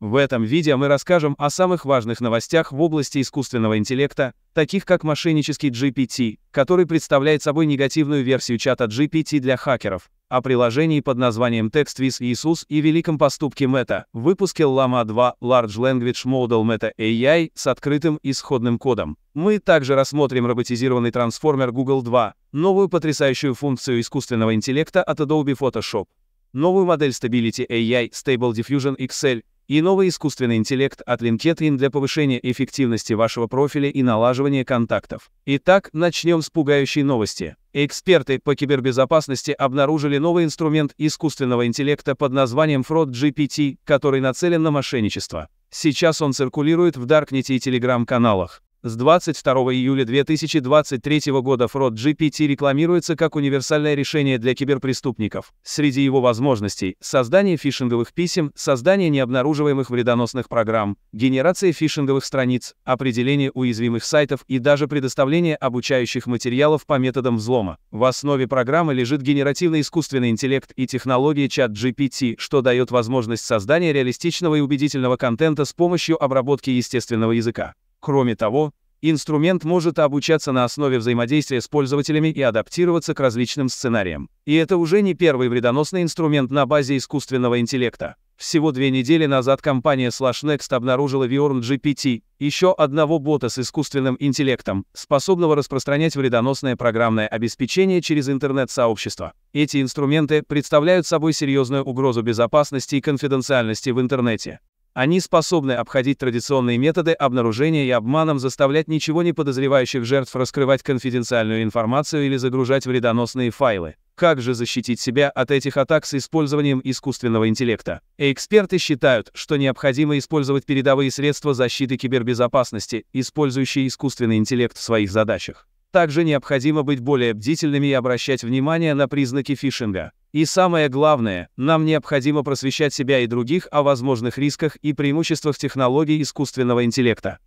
В этом видео мы расскажем о самых важных новостях в области искусственного интеллекта, таких как мошеннический GPT, который представляет собой негативную версию чата GPT для хакеров, о приложении под названием TextWiz Иисус и великом поступке Meta, выпуске Llama 2 Large Language Model Meta AI с открытым исходным кодом. Мы также рассмотрим роботизированный трансформер Google 2, новую потрясающую функцию искусственного интеллекта от Adobe Photoshop, новую модель Stability AI Stable Diffusion XL, и новый искусственный интеллект от LinkedIn для повышения эффективности вашего профиля и налаживания контактов. Итак, начнем с пугающей новости. Эксперты по кибербезопасности обнаружили новый инструмент искусственного интеллекта под названием Fraud GPT, который нацелен на мошенничество. Сейчас он циркулирует в Даркнете и Телеграм-каналах. С 22 июля 2023 года Fraud GPT рекламируется как универсальное решение для киберпреступников. Среди его возможностей – создание фишинговых писем, создание необнаруживаемых вредоносных программ, генерация фишинговых страниц, определение уязвимых сайтов и даже предоставление обучающих материалов по методам взлома. В основе программы лежит генеративный искусственный интеллект и технология чат GPT, что дает возможность создания реалистичного и убедительного контента с помощью обработки естественного языка. Кроме того, инструмент может обучаться на основе взаимодействия с пользователями и адаптироваться к различным сценариям. И это уже не первый вредоносный инструмент на базе искусственного интеллекта. Всего две недели назад компания SlashNext обнаружила Viorn GPT, еще одного бота с искусственным интеллектом, способного распространять вредоносное программное обеспечение через интернет-сообщество. Эти инструменты представляют собой серьезную угрозу безопасности и конфиденциальности в интернете. Они способны обходить традиционные методы обнаружения и обманом заставлять ничего не подозревающих жертв раскрывать конфиденциальную информацию или загружать вредоносные файлы. Как же защитить себя от этих атак с использованием искусственного интеллекта? Эксперты считают, что необходимо использовать передовые средства защиты кибербезопасности, использующие искусственный интеллект в своих задачах. Также необходимо быть более бдительными и обращать внимание на признаки фишинга. И самое главное, нам необходимо просвещать себя и других о возможных рисках и преимуществах технологий искусственного интеллекта.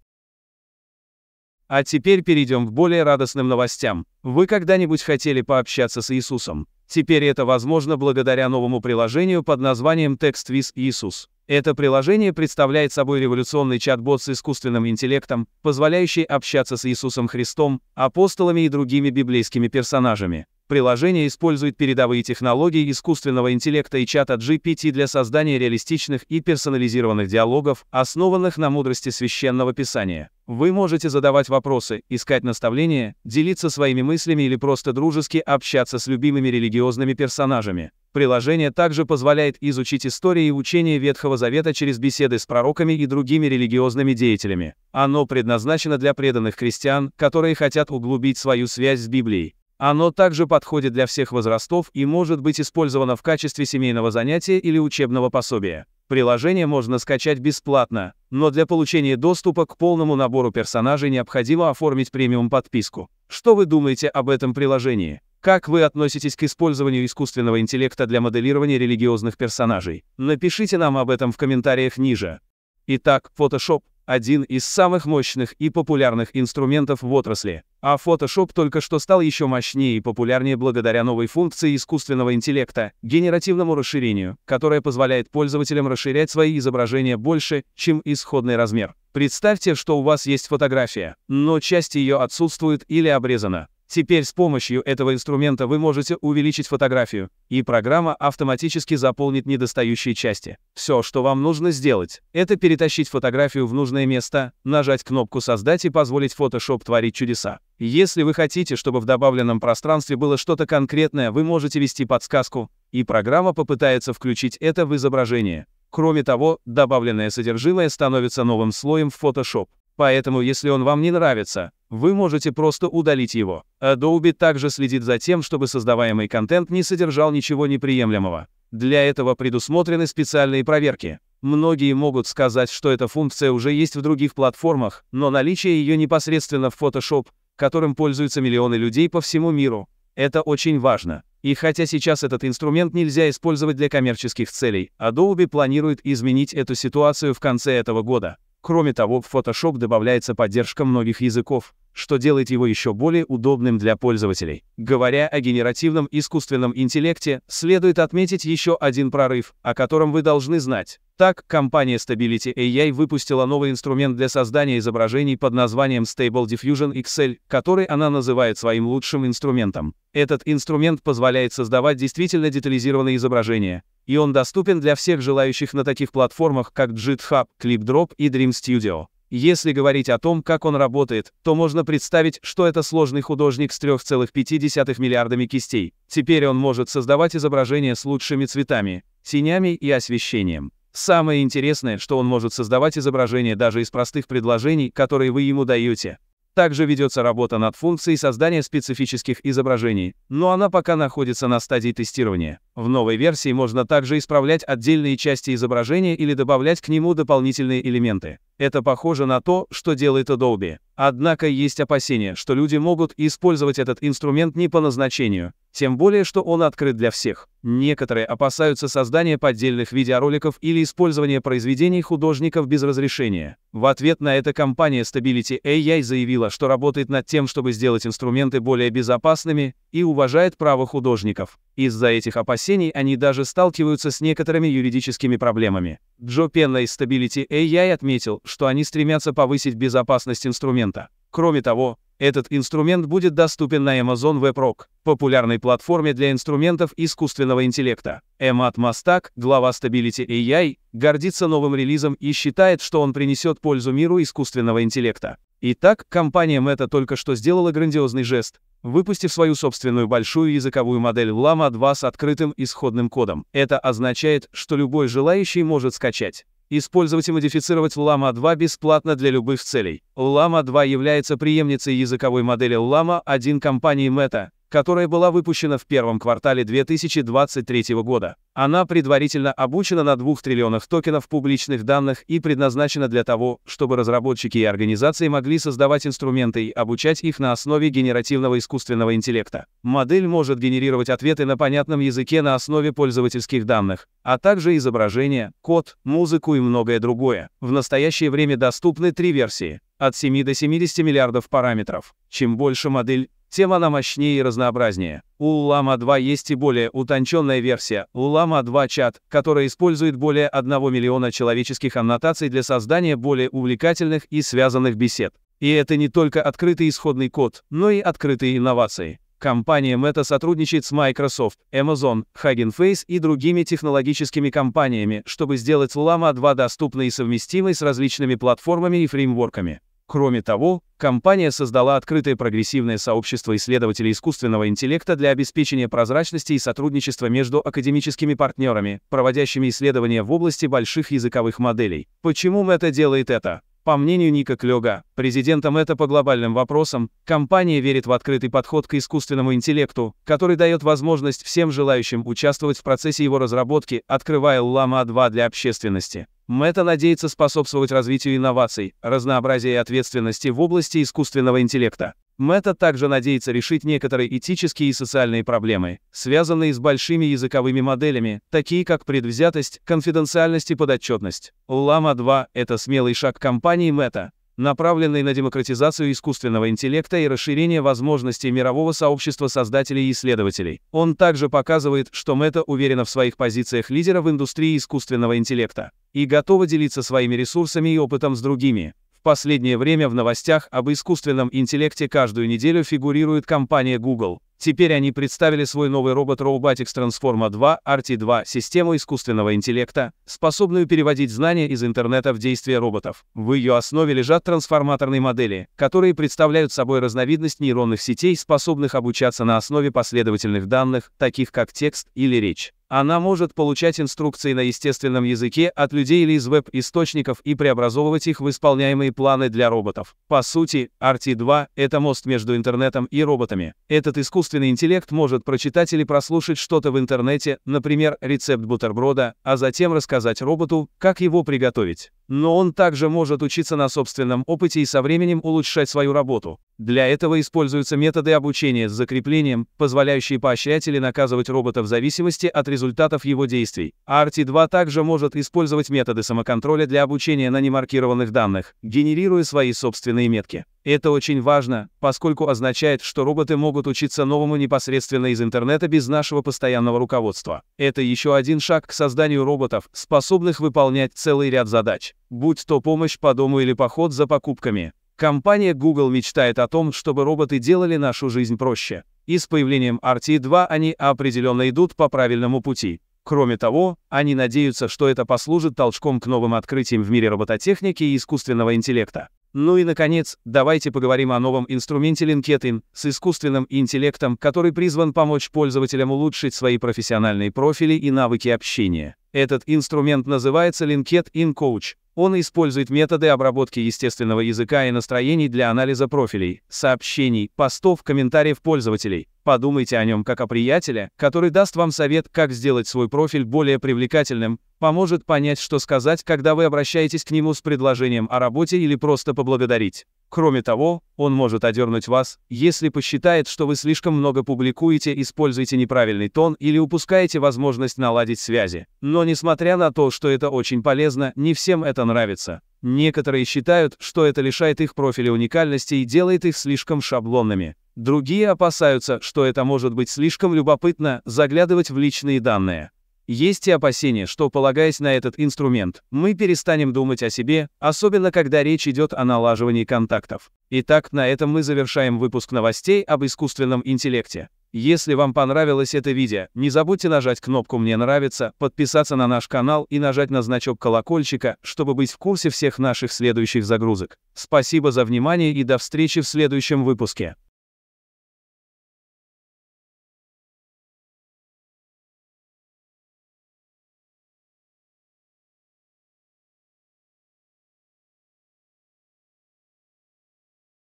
А теперь перейдем к более радостным новостям. Вы когда-нибудь хотели пообщаться с Иисусом? Теперь это возможно благодаря новому приложению под названием TextWiz Иисус. Это приложение представляет собой революционный чат-бот с искусственным интеллектом, позволяющий общаться с Иисусом Христом, апостолами и другими библейскими персонажами. Приложение использует передовые технологии искусственного интеллекта и чата GPT для создания реалистичных и персонализированных диалогов, основанных на мудрости священного писания. Вы можете задавать вопросы, искать наставления, делиться своими мыслями или просто дружески общаться с любимыми религиозными персонажами. Приложение также позволяет изучить истории и учения Ветхого Завета через беседы с пророками и другими религиозными деятелями. Оно предназначено для преданных христиан, которые хотят углубить свою связь с Библией. Оно также подходит для всех возрастов и может быть использовано в качестве семейного занятия или учебного пособия. Приложение можно скачать бесплатно, но для получения доступа к полному набору персонажей необходимо оформить премиум-подписку. Что вы думаете об этом приложении? Как вы относитесь к использованию искусственного интеллекта для моделирования религиозных персонажей? Напишите нам об этом в комментариях ниже. Итак, Photoshop – один из самых мощных и популярных инструментов в отрасли, а Photoshop только что стал еще мощнее и популярнее благодаря новой функции искусственного интеллекта – генеративному расширению, которая позволяет пользователям расширять свои изображения больше, чем исходный размер. Представьте, что у вас есть фотография, но часть ее отсутствует или обрезана. Теперь с помощью этого инструмента вы можете увеличить фотографию, и программа автоматически заполнит недостающие части. Все, что вам нужно сделать, это перетащить фотографию в нужное место, нажать кнопку «Создать» и позволить Photoshop творить чудеса. Если вы хотите, чтобы в добавленном пространстве было что-то конкретное, вы можете вести подсказку, и программа попытается включить это в изображение. Кроме того, добавленное содержимое становится новым слоем в Photoshop. Поэтому если он вам не нравится, вы можете просто удалить его. Adobe также следит за тем, чтобы создаваемый контент не содержал ничего неприемлемого. Для этого предусмотрены специальные проверки. Многие могут сказать, что эта функция уже есть в других платформах, но наличие ее непосредственно в Photoshop, которым пользуются миллионы людей по всему миру, это очень важно. И хотя сейчас этот инструмент нельзя использовать для коммерческих целей, Adobe планирует изменить эту ситуацию в конце этого года. Кроме того, в Photoshop добавляется поддержка многих языков, что делает его еще более удобным для пользователей. Говоря о генеративном искусственном интеллекте, следует отметить еще один прорыв, о котором вы должны знать. Так, компания Stability AI выпустила новый инструмент для создания изображений под названием Stable Diffusion XL, который она называет своим лучшим инструментом. Этот инструмент позволяет создавать действительно детализированные изображения, и он доступен для всех желающих на таких платформах, как GitHub, ClipDrop и Dream Studio. Если говорить о том, как он работает, то можно представить, что это сложный художник с 3,5 миллиардами кистей. Теперь он может создавать изображения с лучшими цветами, тенями и освещением. Самое интересное, что он может создавать изображения даже из простых предложений, которые вы ему даете. Также ведется работа над функцией создания специфических изображений, но она пока находится на стадии тестирования. В новой версии можно также исправлять отдельные части изображения или добавлять к нему дополнительные элементы. Это похоже на то, что делает Adobe. Однако есть опасения, что люди могут использовать этот инструмент не по назначению, тем более, что он открыт для всех. Некоторые опасаются создания поддельных видеороликов или использования произведений художников без разрешения. В ответ на это компания Stability AI заявила, что работает над тем, чтобы сделать инструменты более безопасными и уважает право художников. Из-за этих опасений они даже сталкиваются с некоторыми юридическими проблемами. Джо Пенна из Stability AI отметил, что они стремятся повысить безопасность инструмента. Кроме того, этот инструмент будет доступен на Amazon WebRock, популярной платформе для инструментов искусственного интеллекта. Эмат Мастак, глава Stability AI, гордится новым релизом и считает, что он принесет пользу миру искусственного интеллекта. Итак, компания Meta только что сделала грандиозный жест, выпустив свою собственную большую языковую модель Llama 2 с открытым исходным кодом. Это означает, что любой желающий может скачать Использовать и модифицировать Llama 2 бесплатно для любых целей. Llama 2 является преемницей языковой модели Llama 1 компании Meta, которая была выпущена в первом квартале 2023 года. Она предварительно обучена на 2 триллионах токенов публичных данных и предназначена для того, чтобы разработчики и организации могли создавать инструменты и обучать их на основе генеративного искусственного интеллекта. Модель может генерировать ответы на понятном языке на основе пользовательских данных, а также изображения, код, музыку и многое другое. В настоящее время доступны три версии от 7 до 70 миллиардов параметров. Чем больше модель, тем она мощнее и разнообразнее. У Lama 2 есть и более утонченная версия, Улама 2 чат, которая использует более 1 миллиона человеческих аннотаций для создания более увлекательных и связанных бесед. И это не только открытый исходный код, но и открытые инновации. Компания Meta сотрудничает с Microsoft, Amazon, Hugging Face и другими технологическими компаниями, чтобы сделать Lama 2 доступной и совместимой с различными платформами и фреймворками. Кроме того, компания создала открытое прогрессивное сообщество исследователей искусственного интеллекта для обеспечения прозрачности и сотрудничества между академическими партнерами, проводящими исследования в области больших языковых моделей. Почему Мета делает это? По мнению Ника Клёга, президента Мета по глобальным вопросам, компания верит в открытый подход к искусственному интеллекту, который дает возможность всем желающим участвовать в процессе его разработки, открывая Лама 2 для общественности. Мета надеется способствовать развитию инноваций, разнообразия и ответственности в области искусственного интеллекта. Мета также надеется решить некоторые этические и социальные проблемы, связанные с большими языковыми моделями, такие как предвзятость, конфиденциальность и подотчетность. Лама 2 – это смелый шаг компании Мета, направленный на демократизацию искусственного интеллекта и расширение возможностей мирового сообщества создателей и исследователей. Он также показывает, что Мета уверена в своих позициях лидера в индустрии искусственного интеллекта и готова делиться своими ресурсами и опытом с другими. В последнее время в новостях об искусственном интеллекте каждую неделю фигурирует компания Google, Теперь они представили свой новый робот Robotics Transforma 2 RT2, систему искусственного интеллекта, способную переводить знания из интернета в действия роботов. В ее основе лежат трансформаторные модели, которые представляют собой разновидность нейронных сетей, способных обучаться на основе последовательных данных, таких как текст или речь. Она может получать инструкции на естественном языке от людей или из веб-источников и преобразовывать их в исполняемые планы для роботов. По сути, RT2 — это мост между интернетом и роботами. Этот искусственный интеллект может прочитать или прослушать что-то в интернете, например, рецепт бутерброда, а затем рассказать роботу, как его приготовить. Но он также может учиться на собственном опыте и со временем улучшать свою работу. Для этого используются методы обучения с закреплением, позволяющие поощрять или наказывать робота в зависимости от результатов его действий. RT2 также может использовать методы самоконтроля для обучения на немаркированных данных, генерируя свои собственные метки это очень важно, поскольку означает, что роботы могут учиться новому непосредственно из интернета без нашего постоянного руководства. Это еще один шаг к созданию роботов, способных выполнять целый ряд задач, будь то помощь по дому или поход за покупками. Компания Google мечтает о том, чтобы роботы делали нашу жизнь проще. И с появлением RT2 они определенно идут по правильному пути. Кроме того, они надеются, что это послужит толчком к новым открытиям в мире робототехники и искусственного интеллекта. Ну и, наконец, давайте поговорим о новом инструменте LinkedIn с искусственным интеллектом, который призван помочь пользователям улучшить свои профессиональные профили и навыки общения. Этот инструмент называется LinkedIn Coach. Он использует методы обработки естественного языка и настроений для анализа профилей, сообщений, постов, комментариев пользователей, Подумайте о нем как о приятеле, который даст вам совет, как сделать свой профиль более привлекательным, поможет понять, что сказать, когда вы обращаетесь к нему с предложением о работе или просто поблагодарить. Кроме того, он может одернуть вас, если посчитает, что вы слишком много публикуете, используете неправильный тон или упускаете возможность наладить связи. Но несмотря на то, что это очень полезно, не всем это нравится. Некоторые считают, что это лишает их профиля уникальности и делает их слишком шаблонными. Другие опасаются, что это может быть слишком любопытно заглядывать в личные данные. Есть и опасения, что, полагаясь на этот инструмент, мы перестанем думать о себе, особенно когда речь идет о налаживании контактов. Итак, на этом мы завершаем выпуск новостей об искусственном интеллекте. Если вам понравилось это видео, не забудьте нажать кнопку «Мне нравится», подписаться на наш канал и нажать на значок колокольчика, чтобы быть в курсе всех наших следующих загрузок. Спасибо за внимание и до встречи в следующем выпуске.